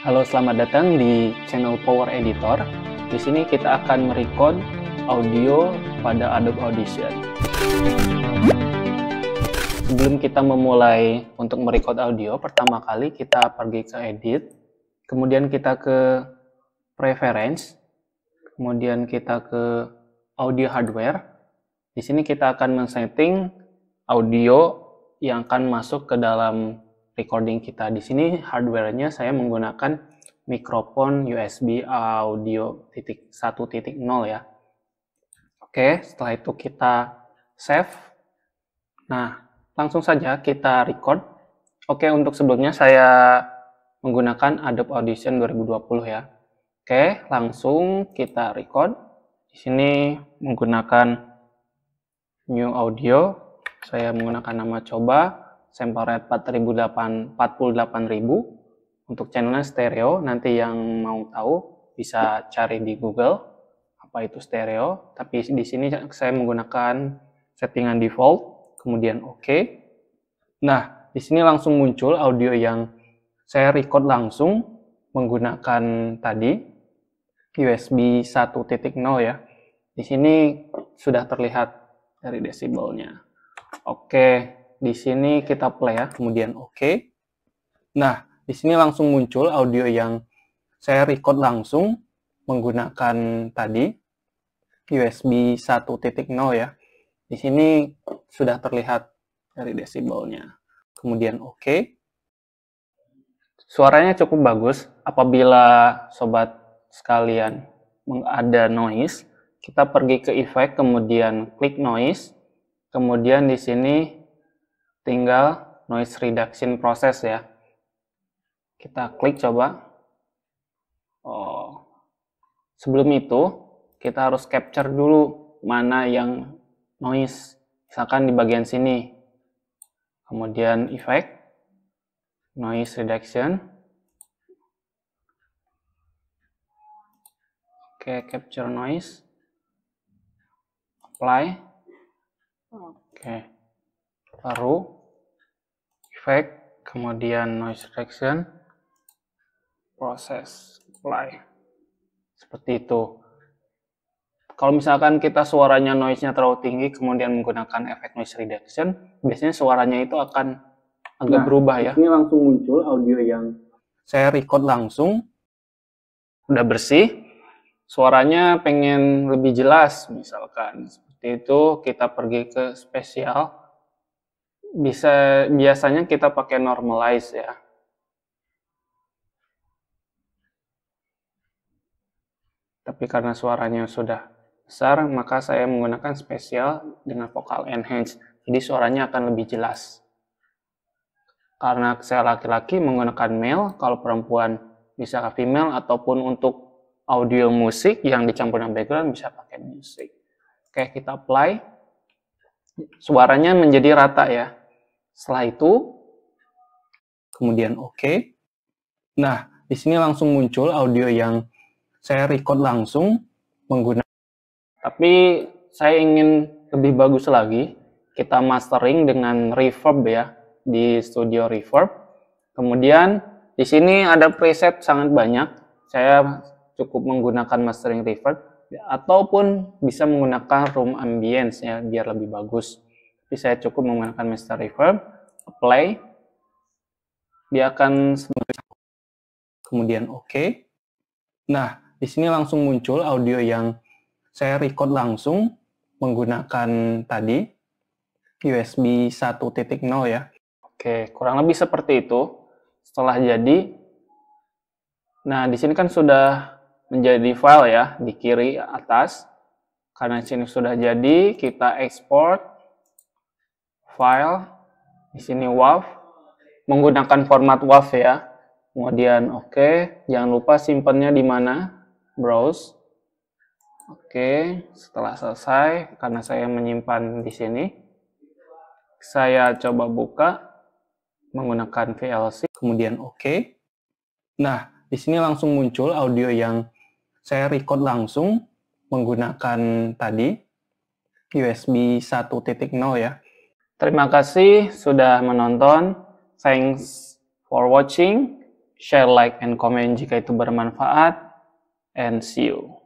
Halo, selamat datang di channel Power Editor. Di sini kita akan merekod audio pada Adobe Audition. Sebelum kita memulai untuk merekod audio, pertama kali kita pergi ke edit, kemudian kita ke preference, kemudian kita ke audio hardware. Di sini kita akan men-setting audio yang akan masuk ke dalam recording kita di sini hardware-nya saya menggunakan mikrofon USB audio titik 1.0 ya. Oke, setelah itu kita save. Nah, langsung saja kita record. Oke, untuk sebelumnya saya menggunakan Adobe Audition 2020 ya. Oke, langsung kita record. Di sini menggunakan new audio. Saya menggunakan nama coba sampel rate 48, 48000 untuk channelnya stereo nanti yang mau tahu bisa cari di Google apa itu stereo tapi di sini saya menggunakan settingan default kemudian oke okay. nah di sini langsung muncul audio yang saya record langsung menggunakan tadi USB 1.0 ya di sini sudah terlihat dari desibelnya oke okay. Di sini kita play ya, kemudian oke. Okay. Nah, di sini langsung muncul audio yang saya record langsung menggunakan tadi USB 1.0 ya. Di sini sudah terlihat dari desibelnya. Kemudian oke. Okay. Suaranya cukup bagus. Apabila sobat sekalian ada noise, kita pergi ke effect, kemudian klik noise, kemudian di sini tinggal noise reduction process ya kita klik coba oh sebelum itu kita harus capture dulu mana yang noise misalkan di bagian sini kemudian effect noise reduction oke capture noise apply hmm. oke baru effect, kemudian noise reduction, proses apply. Seperti itu. Kalau misalkan kita suaranya noise-nya terlalu tinggi, kemudian menggunakan efek noise reduction, biasanya suaranya itu akan agak nah, berubah ya. Ini langsung muncul audio yang saya record langsung, udah bersih, suaranya pengen lebih jelas misalkan. Seperti itu kita pergi ke spesial bisa biasanya kita pakai normalize ya. Tapi karena suaranya sudah besar, maka saya menggunakan spesial dengan vokal enhance. Jadi suaranya akan lebih jelas. Karena saya laki-laki menggunakan male, kalau perempuan bisa female, ataupun untuk audio musik yang dicampur dengan background bisa pakai musik. Oke, kita apply. Suaranya menjadi rata ya. Setelah itu, kemudian oke. Okay. Nah, di sini langsung muncul audio yang saya record langsung menggunakan. Tapi saya ingin lebih bagus lagi. Kita mastering dengan reverb ya di Studio Reverb. Kemudian di sini ada preset sangat banyak. Saya cukup menggunakan mastering reverb ataupun bisa menggunakan room ambience ya biar lebih bagus. Jadi saya cukup menggunakan Mister reverb, apply, dia akan kemudian OK. Nah, di sini langsung muncul audio yang saya record langsung menggunakan tadi USB 1.0 ya. Oke, kurang lebih seperti itu. Setelah jadi, nah di sini kan sudah menjadi file ya di kiri atas. Karena sini sudah jadi, kita export file, di sini WAV, menggunakan format WAV ya. Kemudian oke, okay. jangan lupa simpannya di mana? Browse. Oke, okay. setelah selesai karena saya menyimpan di sini saya coba buka menggunakan VLC, kemudian oke. Okay. Nah, di sini langsung muncul audio yang saya record langsung menggunakan tadi USB 1.0 ya. Terima kasih sudah menonton. Thanks for watching. Share, like, and comment jika itu bermanfaat. And see you.